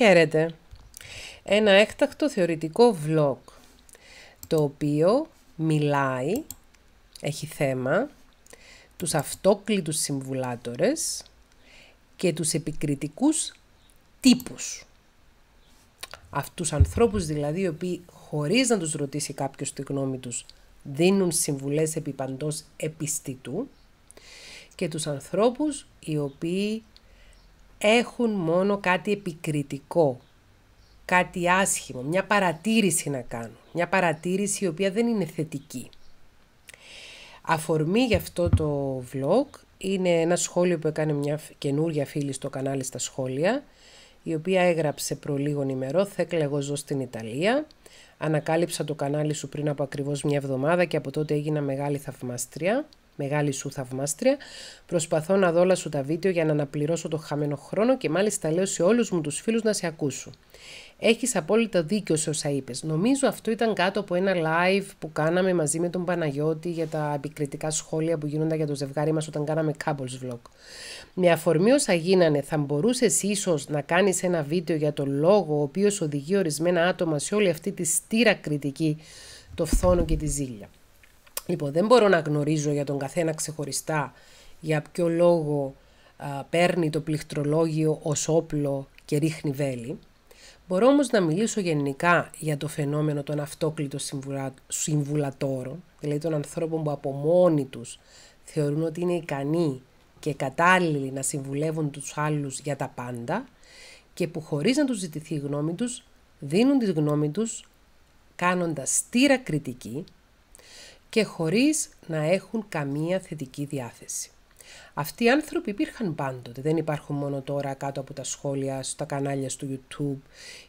Χαίρετε. Ένα έκτακτο θεωρητικό vlog, το οποίο μιλάει, έχει θέμα, τους αυτόκλητους συμβουλάτορες και τους επικριτικούς τύπους. Αυτούς ανθρώπους δηλαδή, οι οποίοι χωρίς να τους ρωτήσει κάποιος τη γνώμη τους, δίνουν συμβουλές επί παντός επιστητού και τους ανθρώπους οι οποίοι έχουν μόνο κάτι επικριτικό, κάτι άσχημο, μια παρατήρηση να κάνουν, μια παρατήρηση η οποία δεν είναι θετική. Αφορμή για αυτό το vlog είναι ένα σχόλιο που έκανε μια καινούργια φίλη στο κανάλι στα σχόλια, η οποία έγραψε προ ημερό, ημερό. «Θέκλα εγώ ζω στην Ιταλία». Ανακάλυψα το κανάλι σου πριν από ακριβώς μια εβδομάδα και από τότε έγινα μεγάλη θαυμάστρια. Μεγάλη σου θαυμάστρια. Προσπαθώ να δω όλα σου τα βίντεο για να αναπληρώσω το χαμένο χρόνο και μάλιστα λέω σε όλους μου τους φίλους να σε ακούσουν. Έχεις απόλυτα δίκιο σε όσα είπες. Νομίζω αυτό ήταν κάτω από ένα live που κάναμε μαζί με τον Παναγιώτη για τα επικριτικά σχόλια που γίνονταν για το ζευγάρι μας όταν κάναμε couples vlog. Με αφορμή όσα γίνανε θα μπορούσες ίσως να κάνεις ένα βίντεο για τον λόγο ο οποίος οδηγεί ορισμένα άτομα σε όλη αυτή τη στήρα κριτική, το φθόνο και τη ζήλια. Λοιπόν, δεν μπορώ να γνωρίζω για τον καθένα ξεχωριστά για ποιο λόγο παίρνει το πληκτρολόγιο ως όπλο και ρίχνει βέλη. Μπορώ όμως να μιλήσω γενικά για το φαινόμενο των αυτόκλητων συμβουλα... συμβουλατόρων, δηλαδή των ανθρώπων που από μόνοι θεωρούν ότι είναι ικανοί και κατάλληλοι να συμβουλεύουν τους άλλους για τα πάντα και που χωρίς να τους ζητηθεί η γνώμη τους, δίνουν τη γνώμη τους κάνοντας στήρα κριτική και χωρίς να έχουν καμία θετική διάθεση. Αυτοί οι άνθρωποι υπήρχαν πάντοτε, δεν υπάρχουν μόνο τώρα κάτω από τα σχόλια, στα κανάλια στο YouTube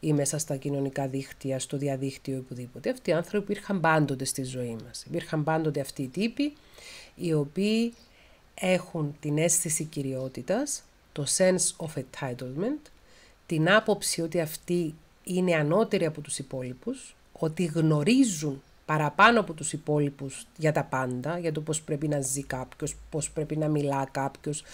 ή μέσα στα κοινωνικά δίκτυα, στο διαδίκτυο ή οπουδήποτε. Αυτοί οι άνθρωποι υπήρχαν πάντοτε στη ζωή μας. Υπήρχαν πάντοτε αυτοί οι τύποι οι οποίοι έχουν την αίσθηση κυριότητας, το sense of entitlement, την άποψη ότι αυτοί είναι ανώτεροι από τους υπόλοιπους, ότι γνωρίζουν παραπάνω από τους υπόλοιπους για τα πάντα, για το πώς πρέπει να ζει κάποιος, πώς πρέπει να μιλά κάποιος,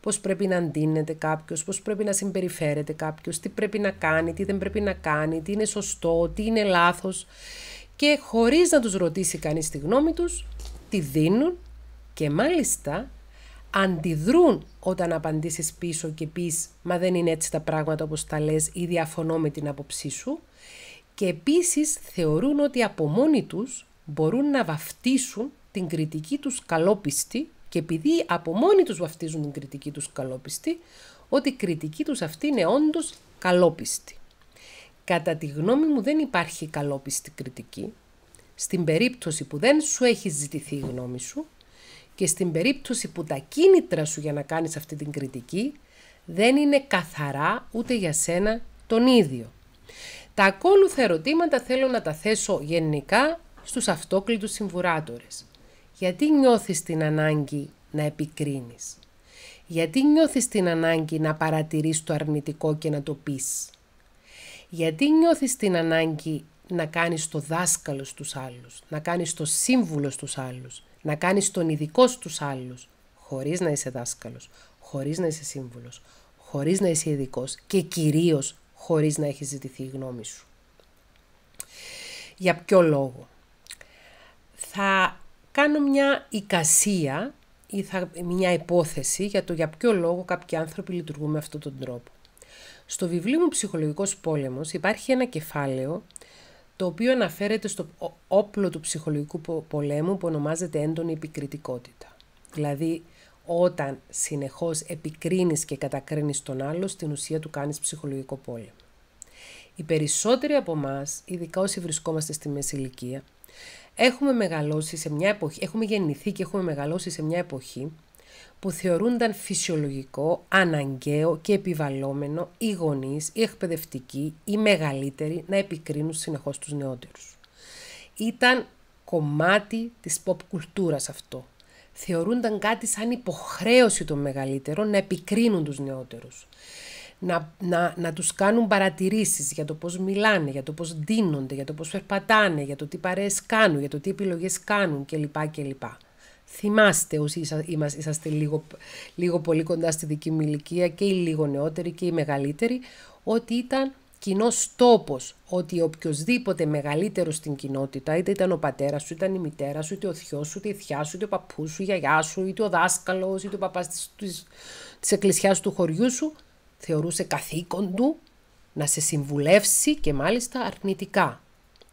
πώς πρέπει να αντίνεται κάποιος, πώς πρέπει να συμπεριφέρεται κάποιος, τι πρέπει να κάνει, τι δεν πρέπει να κάνει, τι είναι σωστό, τι είναι λάθος. Και χωρίς να τους ρωτήσει κανείς τη γνώμη τους, τη δίνουν και μάλιστα αντιδρούν όταν απαντήσεις πίσω και πεις «Μα δεν είναι έτσι τα πράγματα όπως τα λες» ή «Διαφωνώ με την άποψή σου» και επίσης θεωρούν ότι από μόνοι τους μπορούν να βαφτίσουν την κριτική τους καλόπιστη και επειδή από μόνοι τους βαφτίζουν την κριτική τους καλόπιστη, ότι η κριτική τους αυτή είναι όντως καλόπιστη. Κατά τη γνώμη μου δεν υπάρχει καλόπιστη κριτική, στην περίπτωση που δεν σου έχει ζητηθεί η γνώμη σου και στην περίπτωση που τα κίνητρα σου για να κάνεις αυτή την κριτική δεν είναι καθαρά ούτε για σένα τον ίδιο. Τα ακόλουθα ερωτήματα θέλω να τα θέσω γενικά στους αυτόκλητους συμβουράτορες. Γιατί νιώθεις την ανάγκη να επικρίνεις. Γιατί νιώθεις την ανάγκη να παρατηρείς το αρνητικό και να το πεις. Γιατί νιώθεις την ανάγκη να κάνεις το δάσκαλο στους άλλους, να κάνεις το σύμβουλο στους άλλους, να κάνεις τον ειδικό στους άλλους, χωρίς να είσαι δάσκαλος, χωρίς να είσαι σύμβουλος, χωρίς να είσαι ειδικός και κυρίως χωρίς να έχεις ζητηθεί η γνώμη σου. Για ποιο λόγο. Θα κάνω μια εικασία ή θα, μια υπόθεση για το για ποιο λόγο κάποιοι άνθρωποι λειτουργούν με αυτόν τον τρόπο. Στο βιβλίο μου «Ψυχολογικός πόλεμος» υπάρχει ένα κεφάλαιο το οποίο αναφέρεται στο όπλο του ψυχολογικού πολέμου που ονομάζεται έντονη επικριτικότητα. Δηλαδή, όταν συνεχώς επικρίνεις και κατακρίνεις τον άλλο, στην ουσία του κάνεις ψυχολογικό πόλεμο. Οι περισσότεροι από εμάς, ειδικά όσοι βρισκόμαστε στη μέση ηλικία, έχουμε μεγαλώσει σε μια εποχή, έχουμε γεννηθεί και έχουμε μεγαλώσει σε μια εποχή που θεωρούνταν φυσιολογικό, αναγκαίο και επιβαλλόμενο οι γονείς οι εκπαιδευτικοί, οι μεγαλύτεροι να επικρίνουν συνεχώς τους νεότερους. Ήταν κομμάτι της pop κουλτούρας αυτό θεωρούνταν κάτι σαν υποχρέωση των μεγαλύτερων να επικρίνουν τους νεότερους. Να, να, να τους κάνουν παρατηρήσεις για το πώς μιλάνε, για το πώς ντύνονται, για το πώς περπατάνε, για το τι παρέες κάνουν, για το τι επιλογές κάνουν κλπ. κλπ. Θυμάστε όσοι είσαστε λίγο, λίγο πολύ κοντά στη δική μου ηλικία και οι λίγο νεότεροι και οι μεγαλύτεροι ότι ήταν κοινός τόπος ότι οποιοδήποτε μεγαλύτερος στην κοινότητα, είτε ήταν ο πατέρας σου, ήταν η μητέρα σου, είτε ο θειός σου, είτε η θεία σου, είτε ο παππούς σου, η γιαγιά σου, είτε ο δάσκαλος, είτε ο παπάς της εκκλησιάς του χωριού σου, θεωρούσε καθήκον του να σε συμβουλεύσει και μάλιστα αρνητικά.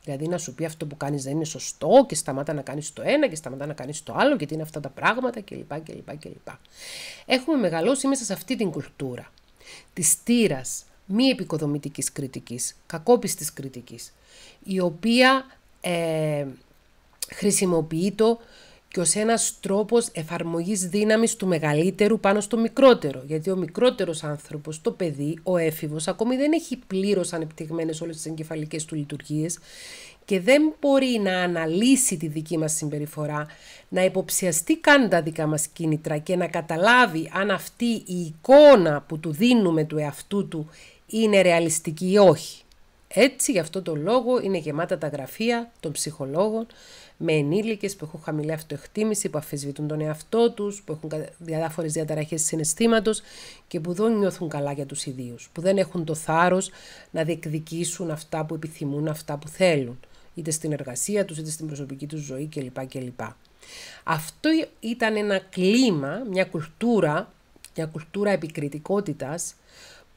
Δηλαδή να σου πει αυτό που κάνεις, δεν είναι σωστό και σταμάτα να κάνεις το ένα και σταμάτα να κάνεις το άλλο και είναι αυτά τα πράγματα κλπ. κλπ, κλπ. Έχουμε μεγαλώσει μέσα σε αυτή την κουλτούρα της τύρας μη επικοδομητικής κριτικής, κακόπιστης κριτικής, η οποία ε, χρησιμοποιεί το και ως ένας τρόπος εφαρμογής δύναμης του μεγαλύτερου πάνω στο μικρότερο. Γιατί ο μικρότερος άνθρωπος, το παιδί, ο έφηβος, ακόμη δεν έχει πλήρως ανεπτυγμένες όλες τις εγκεφαλικές του λειτουργίες και δεν μπορεί να αναλύσει τη δική μας συμπεριφορά, να υποψιαστεί καν τα δικά μας κίνητρα και να καταλάβει αν αυτή η εικόνα που του δίνουμε του εαυτού του είναι ρεαλιστική ή όχι. Έτσι, γι' αυτό το λόγο είναι γεμάτα τα γραφεία των ψυχολόγων με ενήλικες που έχουν χαμηλή αυτοεκτίμηση, που αφισβητούν τον εαυτό τους, που έχουν διάφορες διαταραχές συναισθήματος και που δεν νιώθουν καλά για τους ιδίους, που δεν έχουν το θάρρος να διεκδικήσουν αυτά που επιθυμούν, αυτά που θέλουν, είτε στην εργασία τους, είτε στην προσωπική τους ζωή κλπ. κλπ. Αυτό ήταν ένα κλίμα, μια κουλτούρα, μια κουλτούρα επικριτικότητας,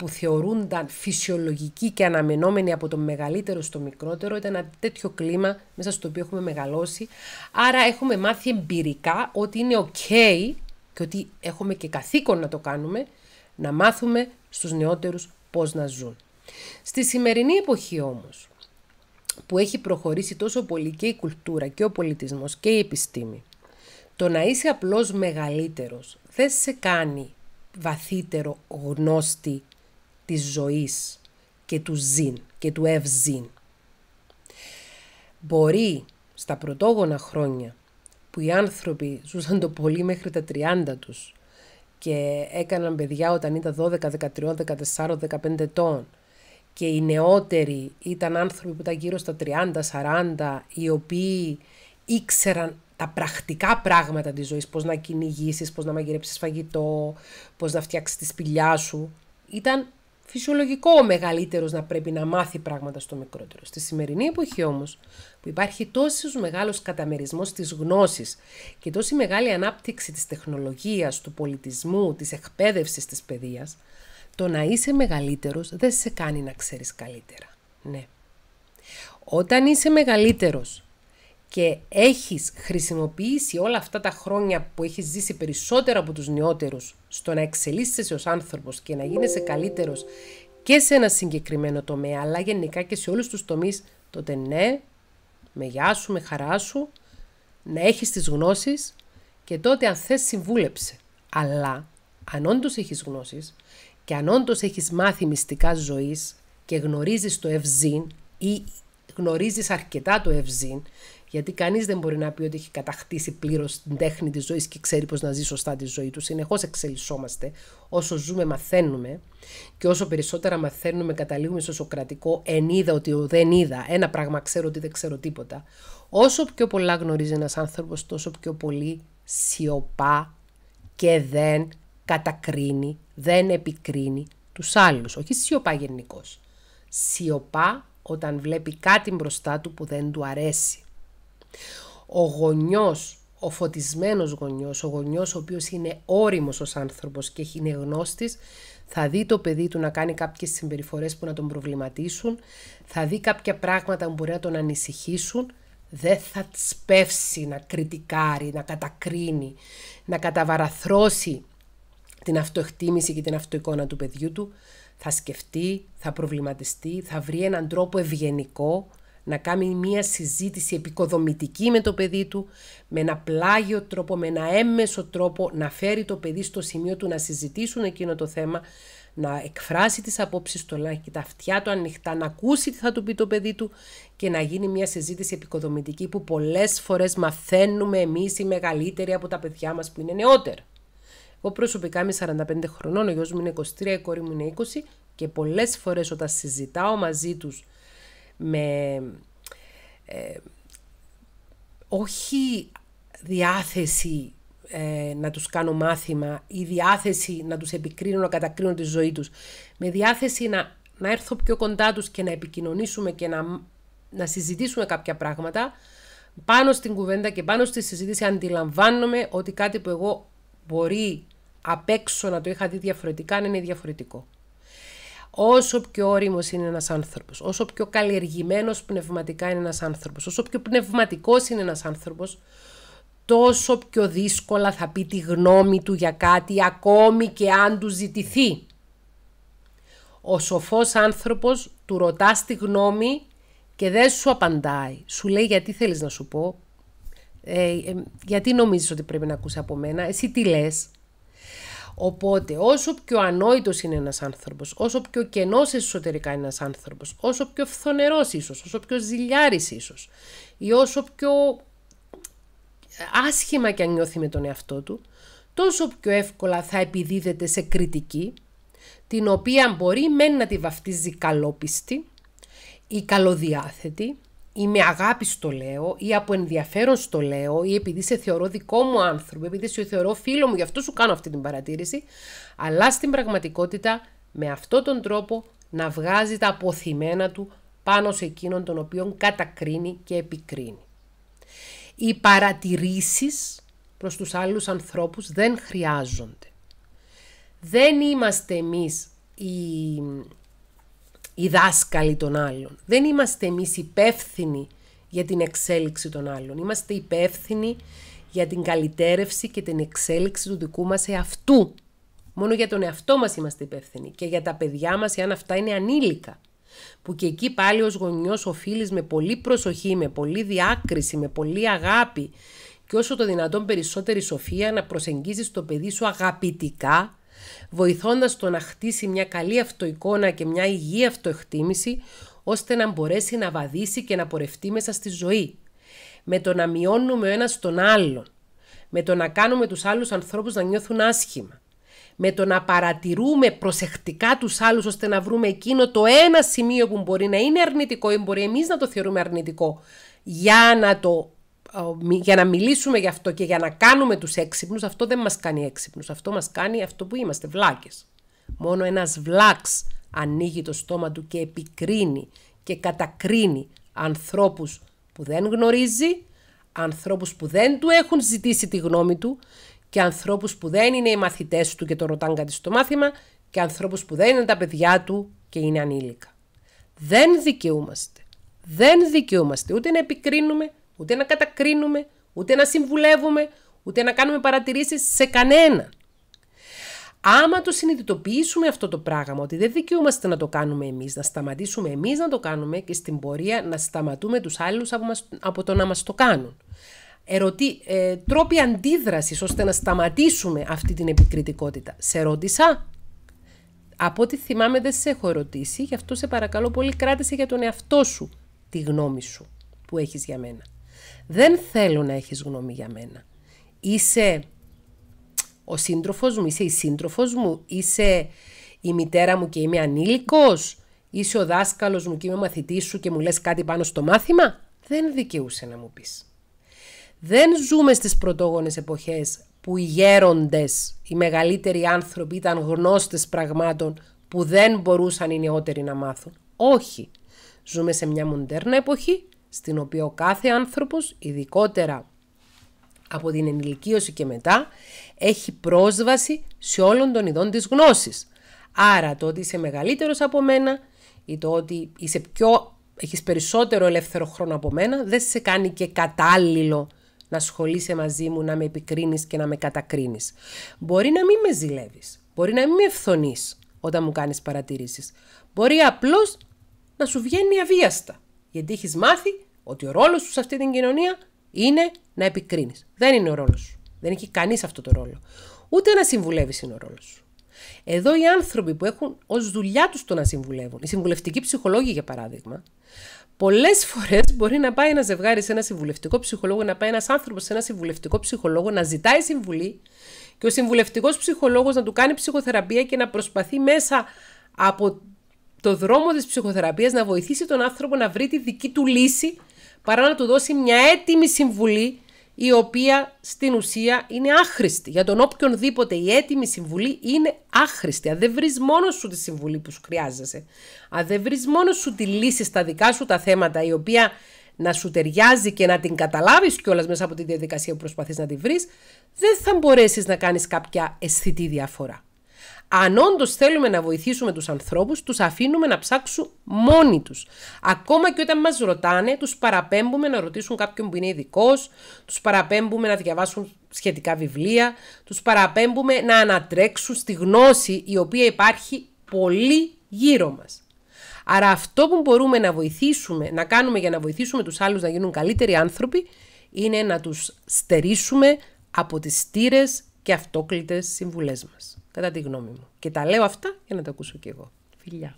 που θεωρούνταν φυσιολογική και αναμενόμενη από το μεγαλύτερο στο μικρότερο, ήταν ένα τέτοιο κλίμα μέσα στο οποίο έχουμε μεγαλώσει. Άρα έχουμε μάθει εμπειρικά ότι είναι ok και ότι έχουμε και καθήκον να το κάνουμε, να μάθουμε στους νεότερους πώς να ζουν. Στη σημερινή εποχή όμως, που έχει προχωρήσει τόσο πολύ και η κουλτούρα και ο πολιτισμός και η επιστήμη, το να είσαι απλώς μεγαλύτερος δεν σε κάνει βαθύτερο γνώστη της ζωής και του ζήν και του ευζήν. Μπορεί στα πρωτόγωνα χρόνια που οι άνθρωποι ζούσαν το πολύ μέχρι τα 30 τους και έκαναν παιδιά όταν ήταν 12, 13, 14, 15 ετών και οι νεότεροι ήταν άνθρωποι που ήταν γύρω στα 30, 40 οι οποίοι ήξεραν τα πρακτικά πράγματα της ζωής, πώς να κυνηγήσεις, πώς να μαγειρέψεις φαγητό, πώς να φτιάξεις τη σπηλιά σου. Ήταν φυσιολογικό ο μεγαλύτερος να πρέπει να μάθει πράγματα στο μικρότερο. Στη σημερινή εποχή όμως, που υπάρχει τόσος μεγάλος καταμερισμός της γνώσης και τόση μεγάλη ανάπτυξη της τεχνολογίας, του πολιτισμού, της εκπαίδευσης, της παιδείας, το να είσαι μεγαλύτερος δεν σε κάνει να ξέρεις καλύτερα. Ναι. Όταν είσαι μεγαλύτερος και έχεις χρησιμοποιήσει όλα αυτά τα χρόνια που έχεις ζήσει περισσότερο από τους νεότερους στο να εξελίσσεσαι ως άνθρωπος και να γίνεσαι καλύτερος και σε ένα συγκεκριμένο τομέα, αλλά γενικά και σε όλους τους τομείς, τότε ναι, με γεια σου, με χαρά σου, να έχεις τις γνώσεις και τότε αν θες συμβούλεψε. Αλλά αν όντως έχεις γνώσεις και αν όντως έχεις μάθει μυστικά ζωής και γνωρίζεις το ευζήν ή γνωρίζεις αρκετά το ευζήν γιατί κανείς δεν μπορεί να πει ότι έχει κατακτήσει πλήρως την τέχνη της ζωής και ξέρει πώς να ζει σωστά τη ζωή του. Συνεχώς εξελισσόμαστε. Όσο ζούμε, μαθαίνουμε. Και όσο περισσότερα μαθαίνουμε, καταλήγουμε στο σοκρατικό εν είδα ότι δεν είδα. Ένα πράγμα ξέρω ότι δεν ξέρω τίποτα. Όσο πιο πολλά γνωρίζει ένας άνθρωπος, τόσο πιο πολύ σιωπά και δεν κατακρίνει, δεν επικρίνει τους άλλους. Όχι σιωπά γενικώς. Σιωπά όταν βλέπει κάτι μπροστά του που δεν του αρέσει. Ο γονιός, ο φωτισμένος γονιός, ο γονιός ο οποίος είναι όριμος ως άνθρωπος και είναι γνώστης, θα δει το παιδί του να κάνει κάποιες συμπεριφορές που να τον προβληματίσουν, θα δει κάποια πράγματα που μπορεί να τον ανησυχήσουν, δεν θα σπεύσει να κριτικάρει, να κατακρίνει, να καταβαραθρώσει την αυτοεκτίμηση και την αυτοεικόνα του παιδιού του, θα σκεφτεί, θα προβληματιστεί, θα βρει έναν τρόπο ευγενικό να κάνει μία συζήτηση επικοδομητική με το παιδί του, με ένα πλάγιο τρόπο, με ένα έμμεσο τρόπο να φέρει το παιδί στο σημείο του να συζητήσουν εκείνο το θέμα, να εκφράσει τις απόψεις του, να έχει τα αυτιά του ανοιχτά, να ακούσει τι θα του πει το παιδί του και να γίνει μια συζήτηση επικοδομητική που πολλές φορές μαθαίνουμε εμείς οι μεγαλύτεροι από τα παιδιά μας που είναι νεότερα. Εγώ προσωπικά είμαι 45 χρονών, ο γιος μου είναι 23, η κόρη μου είναι 20 και πολλές φορές όταν συζητάω μαζί τους με ε, όχι διάθεση ε, να τους κάνω μάθημα ή διάθεση να τους επικρίνω, να κατακρίνω τη ζωή τους. Με διάθεση να, να έρθω πιο κοντά τους και να επικοινωνήσουμε και να, να συζητήσουμε κάποια πράγματα. Πάνω στην κουβέντα και πάνω στη συζήτηση αντιλαμβάνομαι ότι κάτι που εγώ μπορεί απ' έξω να το είχα δει διαφορετικά είναι διαφορετικό. Όσο πιο όριμος είναι ένας άνθρωπος, όσο πιο καλλιεργημένος πνευματικά είναι ένας άνθρωπος, όσο πιο πνευματικός είναι ένας άνθρωπος, τόσο πιο δύσκολα θα πει τη γνώμη του για κάτι ακόμη και αν του ζητηθεί. Ο σοφός άνθρωπος του ρωτάς τη γνώμη και δεν σου απαντάει. Σου λέει γιατί θέλεις να σου πω, ε, ε γιατί νομίζεις ότι πρέπει να ακούσει από μένα, εσύ τι λες. Οπότε, όσο πιο ανόητος είναι ένας άνθρωπος, όσο πιο κενός εσωτερικά είναι ένας άνθρωπος, όσο πιο φθονερός ίσως, όσο πιο ζηλιάρης ίσως, ή όσο πιο άσχημα και αν νιώθει με τον εαυτό του, τόσο πιο εύκολα θα επιδίδεται σε κριτική, την οποία μπορεί μεν να τη βαφτίζει καλόπιστη ή καλοδιάθετη, ή με αγάπη στο λέω ή από ενδιαφέρον στο λέω ή επειδή σε θεωρώ δικό μου άνθρωπο, επειδή σε θεωρώ φίλο μου, γι' αυτό σου κάνω αυτή την παρατήρηση, αλλά στην πραγματικότητα με αυτόν τον τρόπο να βγάζει τα αποθυμένα του πάνω σε εκείνον τον οποίο κατακρίνει και επικρίνει. Οι παρατηρήσεις προς τους άλλους ανθρώπους δεν χρειάζονται. Δεν είμαστε εμείς οι οι δάσκαλοι των άλλων. Δεν είμαστε εμείς υπεύθυνοι για την εξέλιξη των άλλων. Είμαστε υπεύθυνοι για την καλυτέρευση και την εξέλιξη του δικού μας εαυτού. Μόνο για τον εαυτό μας είμαστε υπεύθυνοι και για τα παιδιά μας εάν αυτά είναι ανήλικα. Που και εκεί πάλι ως γονιός οφείλεις με πολύ προσοχή, με πολύ διάκριση, με πολύ αγάπη και όσο το δυνατόν περισσότερη σοφία να προσεγγίζεις το παιδί σου αγαπητικά βοηθώντας το να χτίσει μια καλή αυτοεικόνα και μια υγιή αυτοεκτίμηση, ώστε να μπορέσει να βαδίσει και να πορευτεί μέσα στη ζωή. Με το να μειώνουμε ο ένας τον άλλον, με το να κάνουμε τους άλλους ανθρώπους να νιώθουν άσχημα, με το να παρατηρούμε προσεκτικά τους άλλους ώστε να βρούμε εκείνο το ένα σημείο που μπορεί να είναι αρνητικό ή μπορεί εμείς να το θεωρούμε αρνητικό για να το για να μιλήσουμε γι' αυτό και για να κάνουμε τους έξυπνους, αυτό δεν μας κάνει έξυπνους. Αυτό μας κάνει αυτό που είμαστε, βλάκες. Μόνο ένας βλάξ ανοίγει το στόμα του και επικρίνει και κατακρίνει ανθρώπους που δεν γνωρίζει, ανθρώπους που δεν του έχουν ζητήσει τη γνώμη του και ανθρώπους που δεν είναι οι μαθητές του και το ρωτάνε κάτι στο μάθημα και ανθρώπους που δεν είναι τα παιδιά του και είναι ανήλικα. Δεν δικαιούμαστε. Δεν δικαιούμαστε ούτε να επικρίνουμε, ούτε να κατακρίνουμε, ούτε να συμβουλεύουμε, ούτε να κάνουμε παρατηρήσεις σε κανένα. Άμα το συνειδητοποιήσουμε αυτό το πράγμα, ότι δεν δικαιούμαστε να το κάνουμε εμείς, να σταματήσουμε εμείς να το κάνουμε και στην πορεία να σταματούμε τους άλλους από το να μας το κάνουν. Ερωτή, ε, τρόποι αντίδρασης ώστε να σταματήσουμε αυτή την επικριτικότητα. Σε ρώτησα. Από ό,τι θυμάμαι δεν σε έχω ερωτήσει, γι' αυτό σε παρακαλώ πολύ κράτησε για τον εαυτό σου τη γνώμη σου που έχεις για μένα. Δεν θέλω να έχεις γνώμη για μένα. Είσαι ο σύντροφος μου, είσαι η σύντροφος μου, είσαι η μητέρα μου και είμαι ανήλικος, είσαι ο δάσκαλος μου και είμαι μαθητής σου και μου λες κάτι πάνω στο μάθημα. Δεν δικαιούσε να μου πεις. Δεν ζούμε στις πρωτόγονες εποχές που οι γέροντες, οι μεγαλύτεροι άνθρωποι ήταν γνώστες πραγμάτων που δεν μπορούσαν οι νεότεροι να μάθουν. Όχι. Ζούμε σε μια μοντέρνα εποχή στην οποία ο κάθε άνθρωπος, ειδικότερα από την ενηλικίωση και μετά, έχει πρόσβαση σε όλων των ειδών της γνώσης. Άρα το ότι είσαι μεγαλύτερος από μένα ή το ότι είσαι πιο, έχεις περισσότερο ελεύθερο χρόνο από μένα δεν σε κάνει και κατάλληλο να ασχολείσαι μαζί μου, να με επικρίνεις και να με κατακρίνεις. Μπορεί να μην με ζηλεύεις, μπορεί να μην με ευθονείς όταν μου κάνεις παρατηρήσεις. Μπορεί απλώς να σου βγαίνει αβίαστα. Γιατί έχεις μάθει ότι ο ρόλος σου σε αυτή την κοινωνία είναι να επικρίνεις. Δεν είναι ο ρόλος σου. Δεν έχει κανείς αυτό το ρόλο. Ούτε να συμβουλεύεις είναι ο ρόλος σου. Εδώ οι άνθρωποι που έχουν ως δουλειά τους το να συμβουλεύουν, οι συμβουλευτικοί ψυχολόγοι για παράδειγμα, πολλές φορές μπορεί να πάει ένα ζευγάρι σε ένα συμβουλευτικό ψυχολόγο, να πάει ένας άνθρωπος σε ένα συμβουλευτικό ψυχολόγο, να ζητάει συμβουλή και ο συμβουλευτικός ψυχολόγος να του κάνει ψυχοθεραπεία και να προσπαθεί μέσα από το δρόμο της ψυχοθεραπείας να βοηθήσει τον άνθρωπο να βρει τη δική του λύση παρά να του δώσει μια έτοιμη συμβουλή η οποία στην ουσία είναι άχρηστη. Για τον οποιονδήποτε η έτοιμη συμβουλή είναι άχρηστη. Αν δεν βρεις μόνος σου τη συμβουλή που σου χρειάζεσαι, αν δεν βρεις μόνος σου τη λύση στα δικά σου τα θέματα, η οποία να σου ταιριάζει και να την καταλάβεις κιόλας μέσα από τη διαδικασία που προσπαθείς να τη βρεις, δεν θα μπορέσεις να κάνεις κάποια αισθητή διαφορά. Αν όντως θέλουμε να βοηθήσουμε τους ανθρώπους, τους αφήνουμε να ψάξουν μόνοι τους. Ακόμα και όταν μας ρωτάνε, τους παραπέμπουμε να ρωτήσουν κάποιον που είναι ειδικός, τους παραπέμπουμε να διαβάσουν σχετικά βιβλία, τους παραπέμπουμε να ανατρέξουν στη γνώση η οποία υπάρχει πολύ γύρω μας. Άρα αυτό που μπορούμε να βοηθήσουμε, να κάνουμε για να βοηθήσουμε τους άλλους να γίνουν καλύτεροι άνθρωποι, είναι να τους στερήσουμε από τις στήρες και αυτόκλητες συμβουλές μας, κατά τη γνώμη μου. Και τα λέω αυτά για να τα ακούσω κι εγώ. Φιλιά.